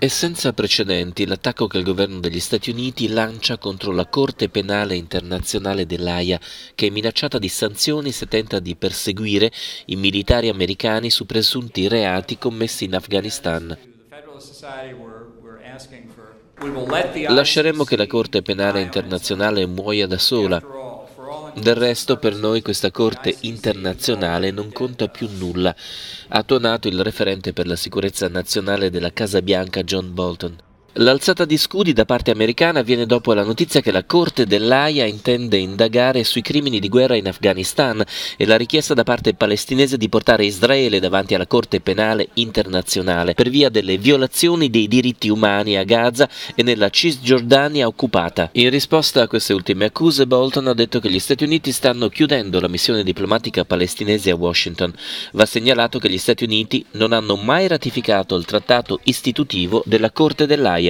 È senza precedenti l'attacco che il governo degli Stati Uniti lancia contro la Corte Penale Internazionale dell'AIA, che è minacciata di sanzioni se tenta di perseguire i militari americani su presunti reati commessi in Afghanistan. Lasceremo che la Corte Penale Internazionale muoia da sola. Del resto per noi questa Corte internazionale non conta più nulla, ha tuonato il referente per la sicurezza nazionale della Casa Bianca John Bolton. L'alzata di scudi da parte americana viene dopo la notizia che la Corte dell'AIA intende indagare sui crimini di guerra in Afghanistan e la richiesta da parte palestinese di portare Israele davanti alla Corte penale internazionale per via delle violazioni dei diritti umani a Gaza e nella Cisgiordania occupata. In risposta a queste ultime accuse, Bolton ha detto che gli Stati Uniti stanno chiudendo la missione diplomatica palestinese a Washington. Va segnalato che gli Stati Uniti non hanno mai ratificato il trattato istitutivo della Corte dell'AIA